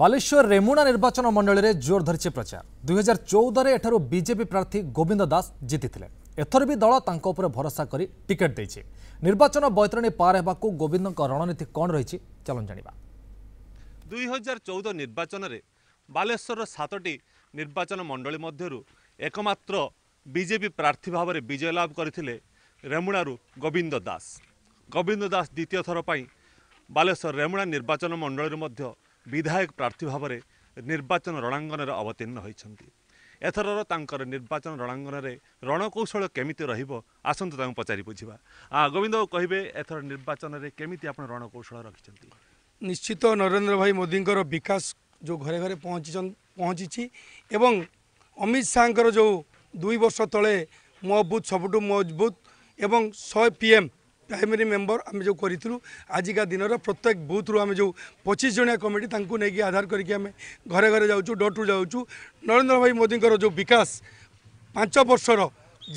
ବାଲେଶ୍ୱର ରେମୁଣା ନିର୍ବାଚନ ମଣ୍ଡଳୀରେ ଜୋର ଧରିଛି ପ୍ରଚାର ଦୁଇହଜାର ଚଉଦରେ ଏଠାରୁ ବିଜେପି ପ୍ରାର୍ଥୀ ଗୋବିନ୍ଦ ଦାସ ଜିତିଥିଲେ ଏଥର ବି ଦଳ ତାଙ୍କ ଉପରେ ଭରସା କରି ଟିକେଟ୍ ଦେଇଛି ନିର୍ବାଚନ ବୈତରଣୀ ପାର ହେବାକୁ ଗୋବିନ୍ଦଙ୍କ ରଣନୀତି କ'ଣ ରହିଛି ଚାଲନ୍ତୁ ଜାଣିବା ଦୁଇହଜାର ଚଉଦ ନିର୍ବାଚନରେ ବାଲେଶ୍ୱରର ସାତଟି ନିର୍ବାଚନ ମଣ୍ଡଳୀ ମଧ୍ୟରୁ ଏକମାତ୍ର ବିଜେପି ପ୍ରାର୍ଥୀ ଭାବରେ ବିଜୟ ଲାଭ କରିଥିଲେ ରେମୁଣାରୁ ଗୋବିନ୍ଦ ଦାସ ଗୋବିନ୍ଦ ଦାସ ଦ୍ୱିତୀୟ ଥର ପାଇଁ ବାଲେଶ୍ୱର ରେମୁଣା ନିର୍ବାଚନ ମଣ୍ଡଳୀରୁ ମଧ୍ୟ ବିଧାୟକ ପ୍ରାର୍ଥୀ ଭାବରେ ନିର୍ବାଚନ ରଣାଙ୍ଗନରେ ଅବତୀର୍ଣ୍ଣ ହୋଇଛନ୍ତି ଏଥରର ତାଙ୍କର ନିର୍ବାଚନ ରଣାଙ୍ଗନରେ ରଣକୌଶଳ କେମିତି ରହିବ ଆସନ୍ତୁ ତାଙ୍କୁ ପଚାରି ବୁଝିବା ଗୋବିନ୍ଦ କହିବେ ଏଥର ନିର୍ବାଚନରେ କେମିତି ଆପଣ ରଣକୌଶଳ ରଖିଛନ୍ତି ନିଶ୍ଚିତ ନରେନ୍ଦ୍ର ଭାଇ ମୋଦିଙ୍କର ବିକାଶ ଯେଉଁ ଘରେ ଘରେ ପହଞ୍ଚିଛନ୍ ପହଞ୍ଚିଛି ଏବଂ ଅମିତ ଶାହାଙ୍କର ଯେଉଁ ଦୁଇ ବର୍ଷ ତଳେ ମୋ ବୁଥ୍ ସବୁଠୁ ମଜବୁତ ଏବଂ ଶହେ ପି ଏମ୍ প্রাইমেরি মেম্বর আমি যে করেছিলু আজিকা দিনর প্রত্যেক বুথরু আমি যে পঁচিশ জনিয়া কমিটি তাঁকু নেই আধার করি আমি ঘরে ঘরে যাচ্ছু ডট্রু যাচ্ছু নরেন্দ্র ভাই মোদীঙ্কর যে বিকাশ পাঁচ বর্ষর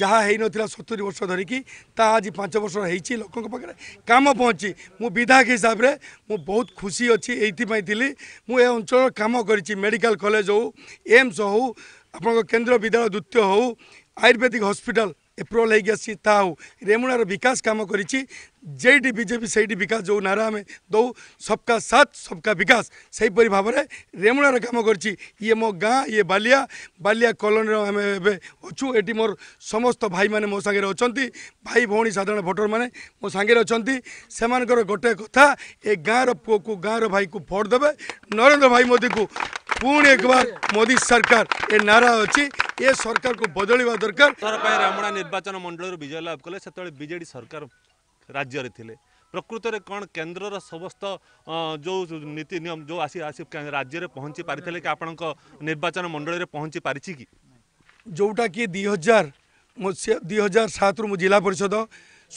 ଯାହା ହେଇନଥିଲା ସତୁରି ବର୍ଷ ଧରିକି ତାହା ଆଜି ପାଞ୍ଚ ବର୍ଷ ହେଇଛି ଲୋକଙ୍କ ପାଖରେ କାମ ପହଞ୍ଚି ମୁଁ ବିଧାୟକ ହିସାବରେ ମୁଁ ବହୁତ ଖୁସି ଅଛି ଏଇଥିପାଇଁ ଥିଲି ମୁଁ ଏ ଅଞ୍ଚଳର କାମ କରିଛି ମେଡ଼ିକାଲ କଲେଜ ହେଉ ଏମ୍ସ ହେଉ ଆପଣଙ୍କ କେନ୍ଦ୍ର ବିଦ୍ୟାଳୟ ଦ୍ୱିତୀୟ ହେଉ ଆୟୁର୍ବେଦିକ ହସ୍ପିଟାଲ एप्रुवाल ता रेमुणार विकास कम कर जेईटी बीजेपी से विकास जो नारा आम दौ सबका साथ सबका विकास से हीपरी भाव में रेमुणार कम कर ये मो गाँ ये बालिया बालिया कलोनी आम अच्छू ये मोर समस्त भाई मैंने मो सांगे अच्छा भाई भौणी साधारण भोटर मैंने मो सांगे अच्छा से मोर गोटे कथा ये गाँव रुक को गाँव रई को भोट देवे नरेन्द्र भाई मोदी को पुणी एक बार मोदी सरकार ए नारा अच्छी ये सरकार को बदल दरकार रामणा निर्वाचन मंडल विजय लाभ कले से बजे सरकार राज्य प्रकृत में कौन केन्द्र समस्त जो नीति नियम जो आसी राज्य पहुँची पारी कि आपवाचन मंडल में पहुँची पारी कि जोटा कि दि हजार दि हजार सात रु जिला परिषद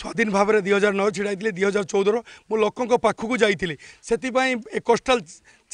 स्वाधीन भाव में दुई हजार नौ ढाई दुई हजार चौदह मुझ लोक जाती से एक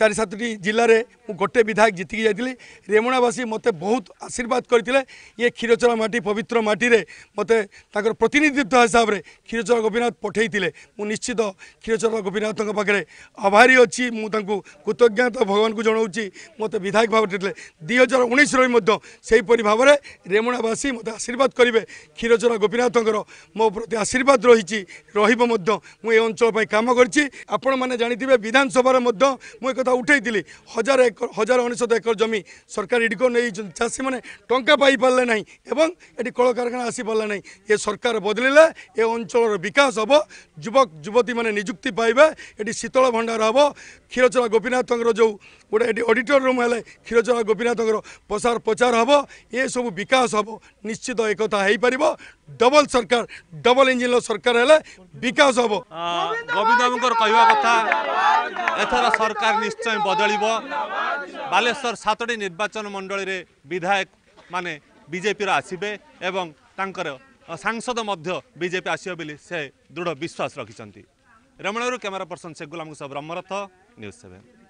ଚାରି ସାତଟି ଜିଲ୍ଲାରେ ମୁଁ ଗୋଟେ ବିଧାୟକ ଜିତିକି ଯାଇଥିଲି ରେମୁଣାବାସୀ ମୋତେ ବହୁତ ଆଶୀର୍ବାଦ କରିଥିଲେ ଇଏ କ୍ଷୀରଚୋରା ମାଟି ପବିତ୍ର ମାଟିରେ ମୋତେ ତାଙ୍କର ପ୍ରତିନିଧିତ୍ୱ ହିସାବରେ କ୍ଷୀରଚୋରା ଗୋପୀନାଥ ପଠାଇଥିଲେ ମୁଁ ନିଶ୍ଚିତ କ୍ଷୀରଚୋରା ଗୋପୀନାଥଙ୍କ ପାଖରେ ଆଭାରୀ ଅଛି ମୁଁ ତାଙ୍କୁ କୃତଜ୍ଞତା ଭଗବାନଙ୍କୁ ଜଣାଉଛି ମୋତେ ବିଧାୟକ ଭାବରେ ଦେଇଥିଲେ ଦୁଇ ହଜାର ଉଣେଇଶରେ ମଧ୍ୟ ସେହିପରି ଭାବରେ ରେମୁଣାବାସୀ ମୋତେ ଆଶୀର୍ବାଦ କରିବେ କ୍ଷୀରଚୋରା ଗୋପୀନାଥଙ୍କର ମୋ ପ୍ରତି ଆଶୀର୍ବାଦ ରହିଛି ରହିବ ମଧ୍ୟ ମୁଁ ଏ ଅଞ୍ଚଳ ପାଇଁ କାମ କରିଛି ଆପଣମାନେ ଜାଣିଥିବେ ବିଧାନସଭାରେ ମଧ୍ୟ ମୁଁ ଏକ কথা উঠাইলি হাজার একর হাজার অনিশত একর জমি সরকার এটিকে নিয়েছেন চাষী মানে টঙ্কা পাইপারে না এবং এটি কলকারখানা আসিপারে না এ সরকার বদলিলে এ অঞ্চলের বিকাশ হব যুবক যুবতী মানে নিযুক্তি পাইবে এটি শীতল ভণ্ডার হব ক্ষীরচরা গোপীনাথঙ্কর যে গোটে এটি অডিটর রুম হলে ক্ষীরচরা গোপীনাথঙ্কর প্রসার প্রচার হব এসব বিকাশ হব নিশ্চিত একথা হয়েপার ডবল সরকার ডবল ইঞ্জিনর সরকার হলে বিকাশ হব গোবিন্দ কথা এথর সরকার নিশ্চয় বদলিব বালেশ্বর সাতটি নির্বাচন মণ্ডলীরে বিধায়ক মানে বিজেপির আসবে এবং তাঁকর সাংসদ মধ্য বিজেপি আসবে বলে সে দৃঢ় বিশ্বাস রাখি রমণারু ক্যামেরা পর্সন শেখ গুলাম ব্রহ্মরথ নিউজ সেভেন